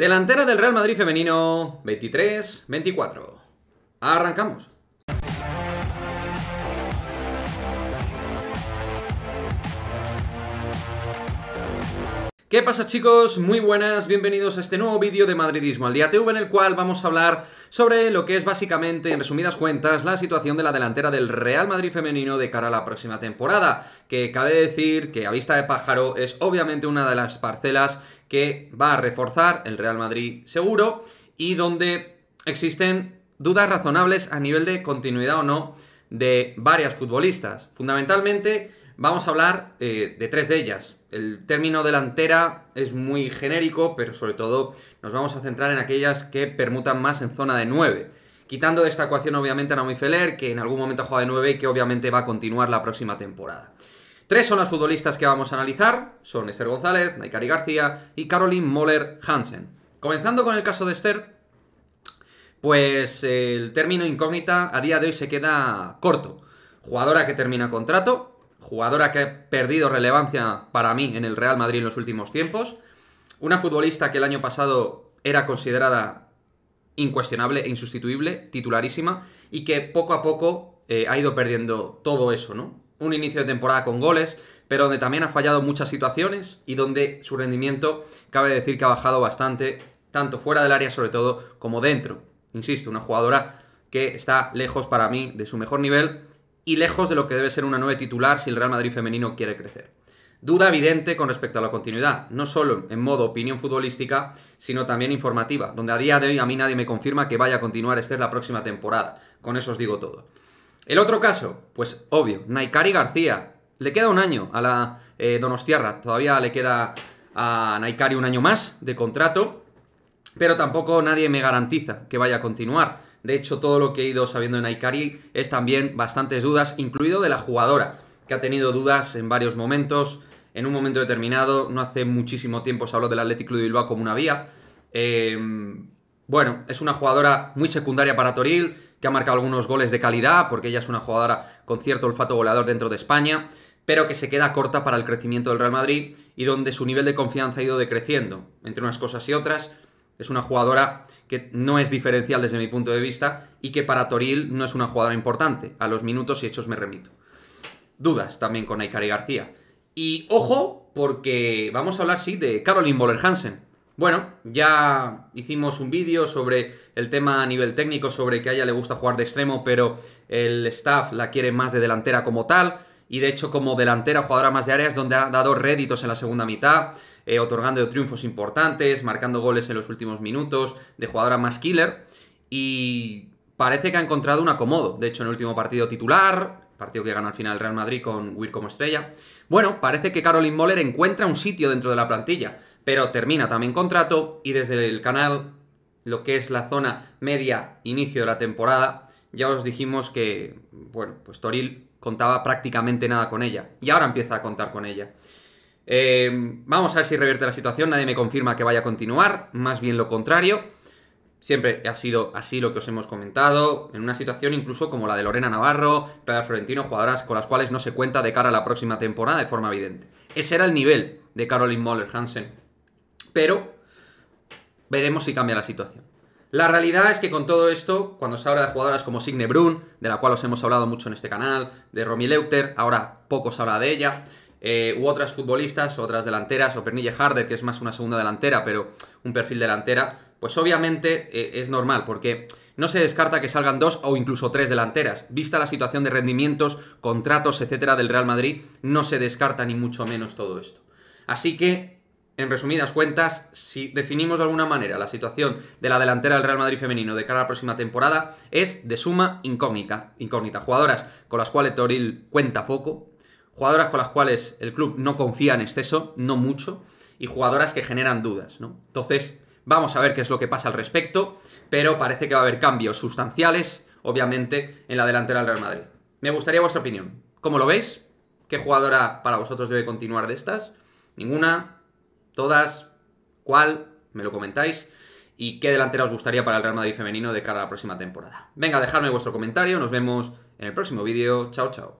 Delantera del Real Madrid femenino 23-24. Arrancamos. ¿Qué pasa chicos? Muy buenas, bienvenidos a este nuevo vídeo de Madridismo al día TV en el cual vamos a hablar sobre lo que es básicamente, en resumidas cuentas, la situación de la delantera del Real Madrid femenino de cara a la próxima temporada, que cabe decir que a vista de pájaro es obviamente una de las parcelas que va a reforzar el Real Madrid seguro y donde existen dudas razonables a nivel de continuidad o no de varias futbolistas, fundamentalmente Vamos a hablar eh, de tres de ellas. El término delantera es muy genérico, pero sobre todo nos vamos a centrar en aquellas que permutan más en zona de 9. Quitando de esta ecuación obviamente a Naomi Feller, que en algún momento ha jugado de 9 y que obviamente va a continuar la próxima temporada. Tres son las futbolistas que vamos a analizar, son Esther González, Naikari García y Caroline Moller Hansen. Comenzando con el caso de Esther, pues eh, el término incógnita a día de hoy se queda corto. Jugadora que termina contrato, jugadora que ha perdido relevancia para mí en el Real Madrid en los últimos tiempos, una futbolista que el año pasado era considerada incuestionable e insustituible, titularísima, y que poco a poco eh, ha ido perdiendo todo eso, ¿no? Un inicio de temporada con goles, pero donde también ha fallado muchas situaciones y donde su rendimiento cabe decir que ha bajado bastante, tanto fuera del área sobre todo como dentro. Insisto, una jugadora que está lejos para mí de su mejor nivel y lejos de lo que debe ser una nueva titular si el Real Madrid femenino quiere crecer. Duda evidente con respecto a la continuidad, no solo en modo opinión futbolística, sino también informativa, donde a día de hoy a mí nadie me confirma que vaya a continuar Esther la próxima temporada. Con eso os digo todo. El otro caso, pues obvio, Naikari García. Le queda un año a la eh, Donostiarra, todavía le queda a Naikari un año más de contrato pero tampoco nadie me garantiza que vaya a continuar. De hecho, todo lo que he ido sabiendo en Aikari es también bastantes dudas, incluido de la jugadora, que ha tenido dudas en varios momentos. En un momento determinado, no hace muchísimo tiempo se habló del Atlético de Bilbao como una vía. Em, bueno, es una jugadora muy secundaria para Toril, que ha marcado algunos goles de calidad, porque ella es una jugadora con cierto olfato goleador dentro de España, pero que se queda corta para el crecimiento del Real Madrid y donde su nivel de confianza ha ido decreciendo. Entre unas cosas y otras, es una jugadora que no es diferencial desde mi punto de vista y que para Toril no es una jugadora importante. A los minutos y hechos me remito. Dudas también con Aikari García. Y ojo, porque vamos a hablar, sí, de Caroline Boller Hansen. Bueno, ya hicimos un vídeo sobre el tema a nivel técnico, sobre que a ella le gusta jugar de extremo, pero el staff la quiere más de delantera como tal y de hecho como delantera, jugadora más de áreas, donde ha dado réditos en la segunda mitad, eh, otorgando triunfos importantes, marcando goles en los últimos minutos, de jugadora más killer, y parece que ha encontrado un acomodo, de hecho en el último partido titular, partido que gana al final el Real Madrid con Weir como estrella, bueno, parece que Caroline Moller encuentra un sitio dentro de la plantilla, pero termina también contrato y desde el canal lo que es la zona media inicio de la temporada, ya os dijimos que, bueno, pues Toril contaba prácticamente nada con ella. Y ahora empieza a contar con ella. Eh, vamos a ver si revierte la situación. Nadie me confirma que vaya a continuar. Más bien lo contrario. Siempre ha sido así lo que os hemos comentado. En una situación incluso como la de Lorena Navarro, Pedro Florentino, jugadoras con las cuales no se cuenta de cara a la próxima temporada de forma evidente. Ese era el nivel de Caroline Moller Hansen. Pero veremos si cambia la situación. La realidad es que con todo esto, cuando se habla de jugadoras como Signe Brun, de la cual os hemos hablado mucho en este canal, de Romy Leuter, ahora poco se habla de ella, eh, u otras futbolistas, otras delanteras, o Pernille Harder, que es más una segunda delantera, pero un perfil delantera, pues obviamente eh, es normal, porque no se descarta que salgan dos o incluso tres delanteras. Vista la situación de rendimientos, contratos, etcétera, del Real Madrid, no se descarta ni mucho menos todo esto. Así que en resumidas cuentas, si definimos de alguna manera la situación de la delantera del Real Madrid femenino de cara a la próxima temporada, es de suma incógnita. incógnita. Jugadoras con las cuales Toril cuenta poco, jugadoras con las cuales el club no confía en exceso, no mucho, y jugadoras que generan dudas. ¿no? Entonces, vamos a ver qué es lo que pasa al respecto, pero parece que va a haber cambios sustanciales, obviamente, en la delantera del Real Madrid. Me gustaría vuestra opinión. ¿Cómo lo veis? ¿Qué jugadora para vosotros debe continuar de estas? ¿Ninguna? todas, cuál, me lo comentáis. Y qué delantera os gustaría para el Real Madrid femenino de cara a la próxima temporada. Venga, dejadme vuestro comentario. Nos vemos en el próximo vídeo. Chao, chao.